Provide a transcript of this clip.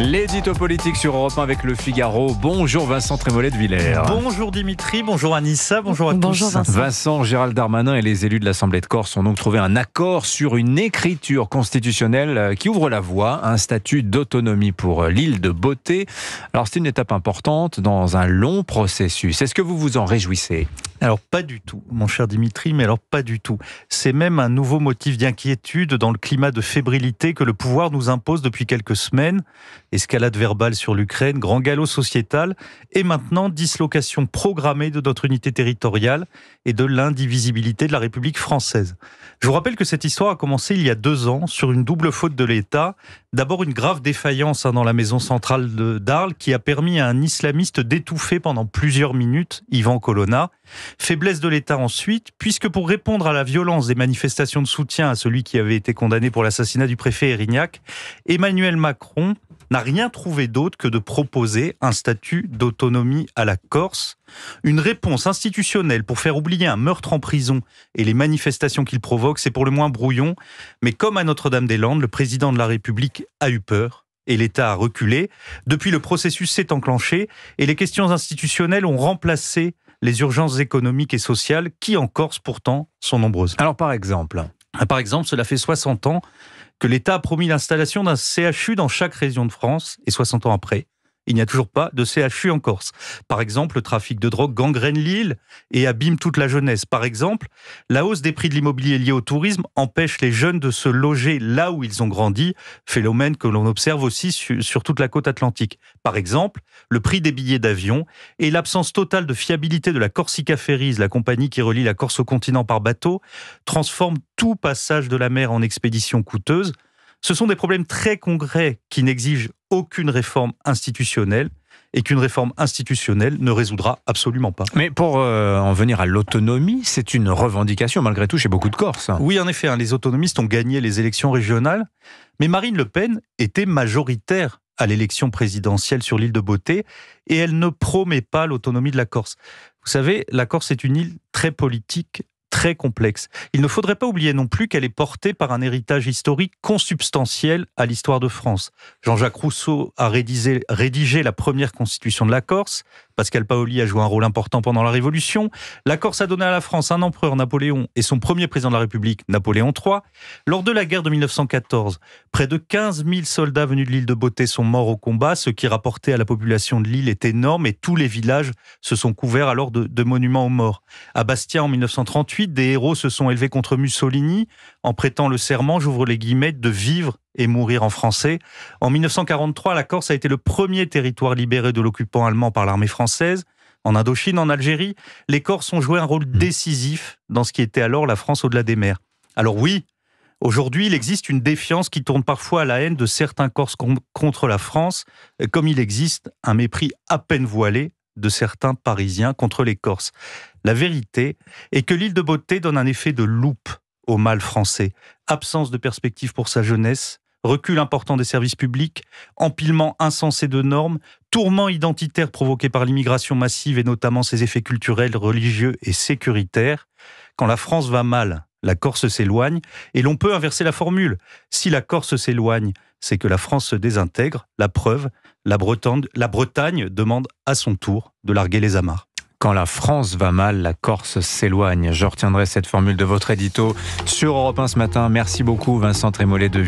L'édito politique sur Europe 1 avec le Figaro. Bonjour Vincent Trémollet de Villers. Bonjour Dimitri, bonjour Anissa, bonjour à tous. Vincent. Vincent, Gérald Darmanin et les élus de l'Assemblée de Corse ont donc trouvé un accord sur une écriture constitutionnelle euh, qui ouvre la voie à un statut d'autonomie pour euh, l'île de Beauté. Alors c'est une étape importante dans un long processus. Est-ce que vous vous en réjouissez alors pas du tout, mon cher Dimitri, mais alors pas du tout. C'est même un nouveau motif d'inquiétude dans le climat de fébrilité que le pouvoir nous impose depuis quelques semaines. Escalade verbale sur l'Ukraine, grand galop sociétal et maintenant dislocation programmée de notre unité territoriale et de l'indivisibilité de la République française. Je vous rappelle que cette histoire a commencé il y a deux ans sur une double faute de l'État. D'abord une grave défaillance hein, dans la maison centrale d'Arles qui a permis à un islamiste d'étouffer pendant plusieurs minutes Ivan Colonna. Faiblesse de l'État ensuite, puisque pour répondre à la violence des manifestations de soutien à celui qui avait été condamné pour l'assassinat du préfet Erignac, Emmanuel Macron n'a rien trouvé d'autre que de proposer un statut d'autonomie à la Corse, une réponse institutionnelle pour faire oublier un meurtre en prison et les manifestations qu'il provoque, c'est pour le moins brouillon, mais comme à Notre-Dame-des-Landes, le président de la République a eu peur et l'État a reculé. Depuis, le processus s'est enclenché et les questions institutionnelles ont remplacé les urgences économiques et sociales qui, en Corse, pourtant, sont nombreuses. Alors, par exemple Par exemple, cela fait 60 ans que l'État a promis l'installation d'un CHU dans chaque région de France, et 60 ans après, il n'y a toujours pas de CHU en Corse. Par exemple, le trafic de drogue gangrène l'île et abîme toute la jeunesse. Par exemple, la hausse des prix de l'immobilier liée au tourisme empêche les jeunes de se loger là où ils ont grandi, phénomène que l'on observe aussi sur toute la côte atlantique. Par exemple, le prix des billets d'avion et l'absence totale de fiabilité de la Corsica Ferries, la compagnie qui relie la Corse au continent par bateau, transforment tout passage de la mer en expédition coûteuse. Ce sont des problèmes très congrès qui n'exigent aucune réforme institutionnelle et qu'une réforme institutionnelle ne résoudra absolument pas. Mais pour euh, en venir à l'autonomie, c'est une revendication malgré tout chez beaucoup de Corses. Oui, en effet, hein, les autonomistes ont gagné les élections régionales, mais Marine Le Pen était majoritaire à l'élection présidentielle sur l'île de Beauté et elle ne promet pas l'autonomie de la Corse. Vous savez, la Corse est une île très politique très complexe. Il ne faudrait pas oublier non plus qu'elle est portée par un héritage historique consubstantiel à l'histoire de France. Jean-Jacques Rousseau a rédigé, la première constitution de la Corse, Pascal Paoli a joué un rôle important pendant la Révolution. La Corse a donné à la France un empereur Napoléon et son premier président de la République, Napoléon III. Lors de la guerre de 1914, près de 15 000 soldats venus de l'île de Beauté sont morts au combat, ce qui rapportait à la population de l'île est énorme et tous les villages se sont couverts alors de, de monuments aux morts. À Bastia en 1938, des héros se sont élevés contre Mussolini en prêtant le serment, j'ouvre les guillemets, de vivre et mourir en français. En 1943, la Corse a été le premier territoire libéré de l'occupant allemand par l'armée française. En Indochine, en Algérie, les Corses ont joué un rôle hmm. décisif dans ce qui était alors la France au-delà des mers. Alors oui, Aujourd'hui, il existe une défiance qui tourne parfois à la haine de certains Corses contre la France, comme il existe un mépris à peine voilé de certains Parisiens contre les Corses. La vérité est que l'île de Beauté donne un effet de loupe au mal français. Absence de perspective pour sa jeunesse, recul important des services publics, empilement insensé de normes, tourment identitaire provoqué par l'immigration massive et notamment ses effets culturels, religieux et sécuritaires. Quand la France va mal, la Corse s'éloigne, et l'on peut inverser la formule. Si la Corse s'éloigne, c'est que la France se désintègre. La preuve, la Bretagne, demande à son tour de larguer les amarres. Quand la France va mal, la Corse s'éloigne. Je retiendrai cette formule de votre édito sur Europe 1 ce matin. Merci beaucoup Vincent Trémollet de Ville.